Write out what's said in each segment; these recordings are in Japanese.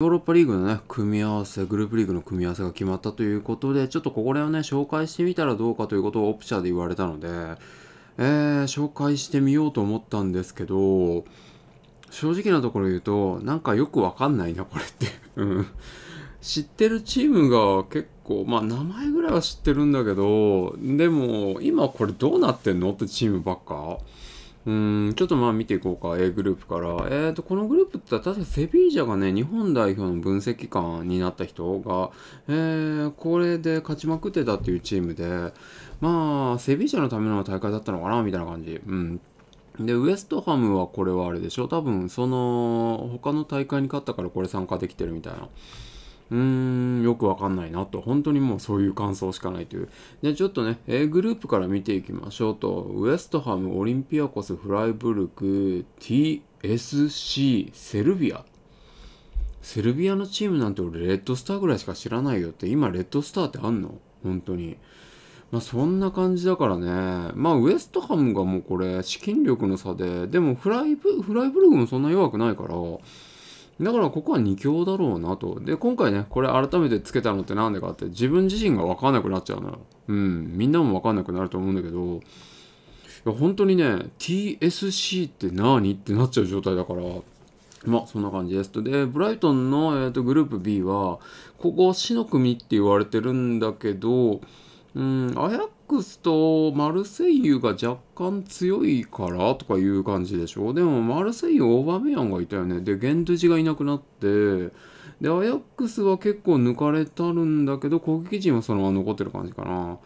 ヨーロッパリーグのね、組み合わせ、グループリーグの組み合わせが決まったということで、ちょっとここら辺をね、紹介してみたらどうかということをオプチャーで言われたので、えー、紹介してみようと思ったんですけど、正直なところ言うと、なんかよくわかんないな、これって。うん。知ってるチームが結構、まあ名前ぐらいは知ってるんだけど、でも、今これどうなってんのってチームばっか。うん、ちょっとまあ見ていこうか、A グループから。えっ、ー、と、このグループって確かセビージャがね、日本代表の分析官になった人が、えー、これで勝ちまくってたっていうチームで、まあ、セビージャのための大会だったのかな、みたいな感じ。うん。で、ウエストハムはこれはあれでしょ多分、その、他の大会に勝ったからこれ参加できてるみたいな。うーん、よくわかんないなと、本当にもうそういう感想しかないという。で、ちょっとね、A グループから見ていきましょうと、ウエストハム、オリンピアコス、フライブルク、TSC、セルビア。セルビアのチームなんて俺、レッドスターぐらいしか知らないよって、今、レッドスターってあんの本当に。まあそんな感じだからね。まあウエストハムがもうこれ資金力の差で、でもフライブ、フライブルクもそんな弱くないから、だからここは2強だろうなと。で、今回ね、これ改めてつけたのってなんでかって、自分自身が分かんなくなっちゃうのよ。うん、みんなも分かんなくなると思うんだけど、いや本当にね、TSC って何ってなっちゃう状態だから、まあ、そんな感じです。で、ブライトンの、えーと、グループ B は、ここ、死の組って言われてるんだけど、うん、アヤックスとマルセイユが若干強いからとかいう感じでしょでもマルセイユオーバーメアンがいたよねでゲンドゥジがいなくなってでアヤックスは結構抜かれたるんだけど攻撃陣はそのまま残ってる感じかな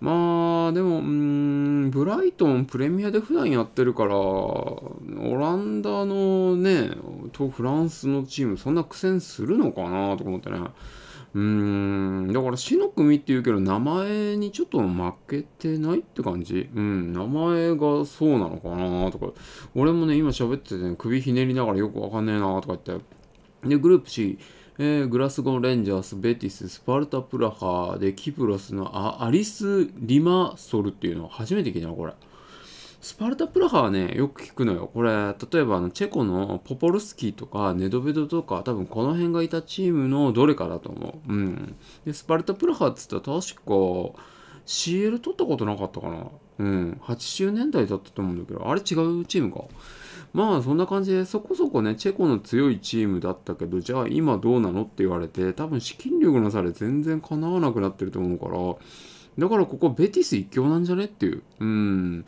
まあでもうんブライトンプレミアで普段やってるからオランダのねとフランスのチームそんな苦戦するのかなとか思ってねうーん、だから死の組っていうけど、名前にちょっと負けてないって感じうん、名前がそうなのかなとか。俺もね、今喋ってて、ね、首ひねりながらよくわかんねえなとか言って。で、グループ C、えー、グラスゴン・レンジャース、ベティス、スパルタ・プラハで、キプロスのアリス・リマソルっていうのは初めて聞いたの、これ。スパルタプラハはね、よく聞くのよ。これ、例えばあのチェコのポポルスキーとかネドベドとか、多分この辺がいたチームのどれかだと思う。うん。で、スパルタプラハっつったら確か CL 取ったことなかったかな。うん。80年代だったと思うんだけど、あれ違うチームか。まあそんな感じでそこそこねチェコの強いチームだったけどじゃあ今どうなのって言われて多分資金力の差で全然かなわなくなってると思うからだからここベティス一強なんじゃねっていううん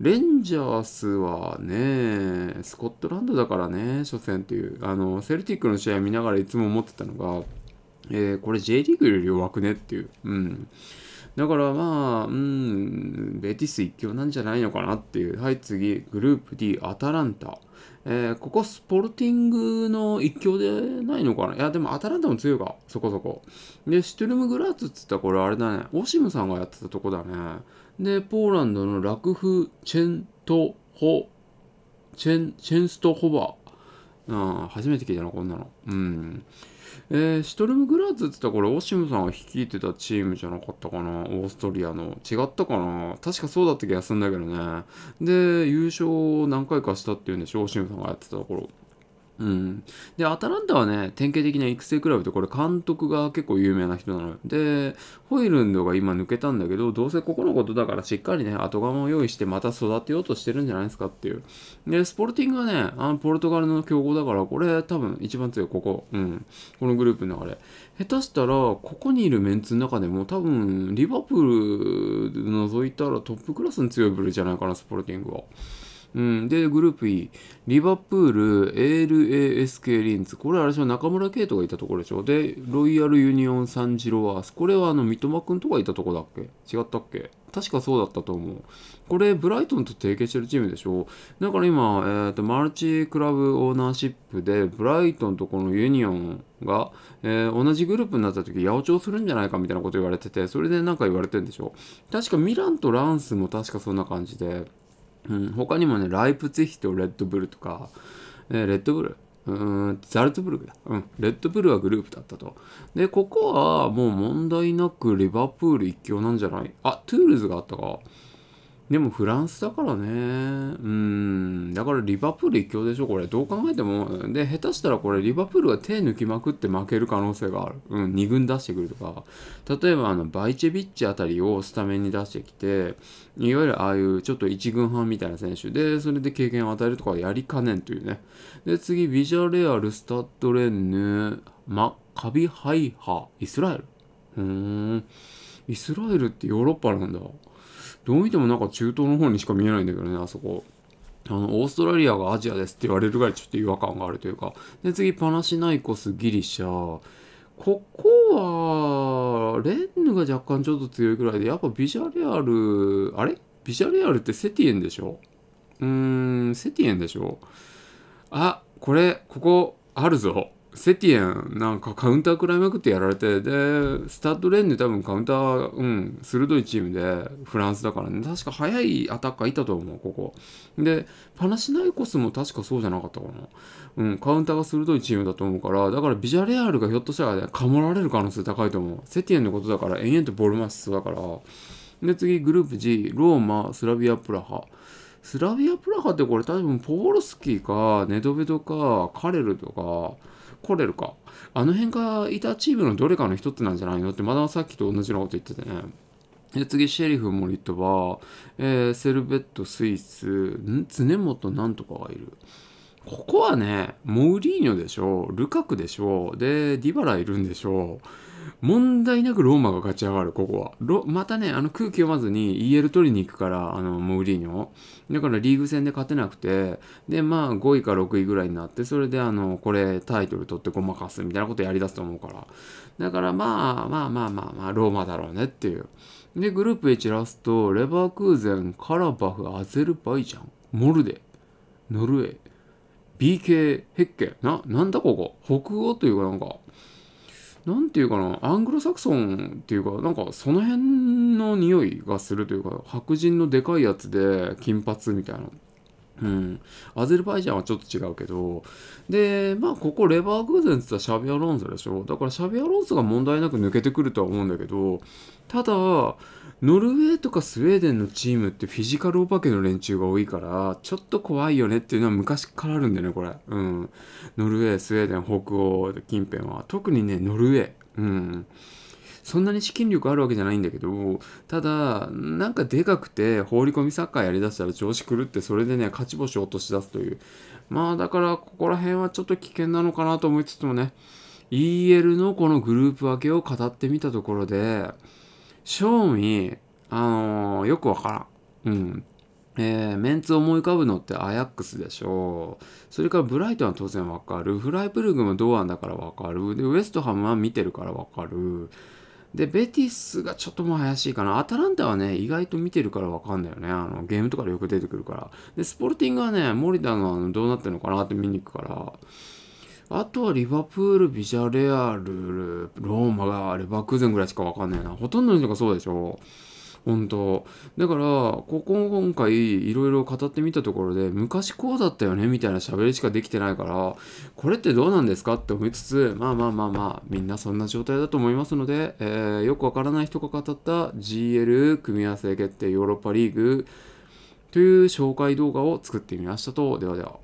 レンジャースはね、スコットランドだからね、初戦っていう、あの、セルティックの試合見ながらいつも思ってたのが、えー、これ J リーグより弱くねっていう。うん。だからまあ、うん、ベティス一強なんじゃないのかなっていう。はい、次、グループ D、アタランタ。えー、ここスポルティングの一強でないのかないや、でもアタランタも強いか、そこそこ。で、シュトゥルム・グラーツっつったらこれあれだね、オシムさんがやってたとこだね。で、ポーランドのラクフ・チェント・ホ、チェン、チェンスト・ホバー。ん、初めて聞いたな、こんなの。うん。えー、シュトルム・グラーツって言ったら、オシムさんが率いてたチームじゃなかったかな。オーストリアの。違ったかな。確かそうだった気がするんだけどね。で、優勝を何回かしたっていうんでしょ、オシムさんがやってた頃。うん、でアタランタはね典型的な育成クラブでこれ監督が結構有名な人なのよでホイルンドが今抜けたんだけどどうせここのことだからしっかりね後釜を用意してまた育てようとしてるんじゃないですかっていうでスポルティングはねあのポルトガルの強豪だからこれ多分一番強いここ、うん、このグループのあれ下手したらここにいるメンツの中でも多分リバプール除いたらトップクラスに強いブルじゃないかなスポルティングは。うん、で、グループ E。リバプール、l a s k リンズ。これあれでしょ、中村圭とがいたところでしょ。で、ロイヤルユニオン・サンジロワース。これはあの、三笘くんとかいたとこだっけ違ったっけ確かそうだったと思う。これ、ブライトンと提携してるチームでしょ。だから今、えーと、マルチクラブオーナーシップで、ブライトンとこのユニオンが、えー、同じグループになった時、八百長するんじゃないかみたいなこと言われてて、それでなんか言われてんでしょ。確かミランとランスも確かそんな感じで。うん、他にもね、ライプツィヒとレッドブルとか、えー、レッドブルうんザルツブルクだ。うん。レッドブルはグループだったと。で、ここはもう問題なくリバプール一強なんじゃないあ、トゥールズがあったか。でもフランスだからね。うん。だからリバプール一強でしょ、これ。どう考えても。で、下手したらこれ、リバプールが手抜きまくって負ける可能性がある。うん、2軍出してくるとか。例えば、あの、バイチェビッチあたりをスタメンに出してきて、いわゆるああいうちょっと1軍半みたいな選手で、それで経験を与えるとかやりかねんというね。で、次、ビジャレアル、スタッドレンヌ、マ、カビハイハ、イスラエル。うーん。イスラエルってヨーロッパなんだ。どう見てもなんか中東の方にしか見えないんだけどね、あそこ。あの、オーストラリアがアジアですって言われるぐらいちょっと違和感があるというか。で、次、パナシナイコス、ギリシャ。ここは、レンヌが若干ちょっと強いくらいで、やっぱビジャレアル、あれビジャレアルってセティエンでしょうーん、セティエンでしょあ、これ、ここ、あるぞ。セティエンなんかカウンター食らいまくってやられてでスタッドレンで多分カウンター、うん、鋭いチームでフランスだからね確か速いアタッカーいたと思うここでパナシナイコスも確かそうじゃなかったかな、うん、カウンターが鋭いチームだと思うからだからビジャレアルがひょっとしたら、ね、かもられる可能性高いと思うセティエンのことだから延々とボルマスだからで次グループ G ローマスラビアプラハスラビアプラハってこれ多分ポールスキーかネドベドかカレルとか来れるか。あの辺がいたチームのどれかの一つなんじゃないのって、まださっきと同じようなこと言っててね。で次、シェリフ・モリトバえー、セルベット・スイス、常本なんとかがいる。ここはね、モウリーニョでしょ、ルカクでしょ、で、ディバラいるんでしょう。問題なくローマが勝ち上がる、ここは。またね、あの空気読まずに EL 取りに行くから、あの、モウリーニョ。だからリーグ戦で勝てなくて、で、まあ5位か6位ぐらいになって、それであの、これタイトル取ってごまかすみたいなことやりだすと思うから。だからまあまあまあまあまあ、ローマだろうねっていう。で、グループ H ラスト、レバークーゼン、カラバフ、アゼルバイジャン、モルデ、ノルウェー、BK、ヘッケ。な、なんだここ北欧というかなんか、なんていうかな、アングロサクソンっていうか、なんかその辺の匂いがするというか、白人のでかいやつで金髪みたいな。うん、アゼルバイジャンはちょっと違うけど、で、まあ、ここレバーグーゼンって言ったらシャビアロンソでしょ。だからシャビアロンソが問題なく抜けてくるとは思うんだけど、ただ、ノルウェーとかスウェーデンのチームってフィジカルお化けの連中が多いから、ちょっと怖いよねっていうのは昔からあるんだよね、これ。うん。ノルウェー、スウェーデン、北欧近辺は。特にね、ノルウェー。うん。そんなに資金力あるわけじゃないんだけど、ただ、なんかでかくて、放り込みサッカーやりだしたら調子狂って、それでね、勝ち星を落とし出すという。まあ、だから、ここら辺はちょっと危険なのかなと思いつつもね、EL のこのグループ分けを語ってみたところで、正味、あのー、よくわからん。うん。えー、メンツ思い浮かぶのってアヤックスでしょう。それからブライトンは当然わかる。フライブルグも同案だからわかる。で、ウエストハムは見てるからわかる。で、ベティスがちょっともう怪しいかな。アタランタはね、意外と見てるからわかんないよね。あの、ゲームとかでよく出てくるから。で、スポルティングはね、森田のあのどうなってるのかなって見に行くから。あとはリバプール、ビジャレアル、ローマがレバクーゼンぐらいしかわかんないな。ほとんどの人がそうでしょ。本当だからここ今回いろいろ語ってみたところで昔こうだったよねみたいな喋りしかできてないからこれってどうなんですかって思いつつまあまあまあまあみんなそんな状態だと思いますので、えー、よくわからない人が語った GL 組み合わせ決定ヨーロッパリーグという紹介動画を作ってみましたとではでは。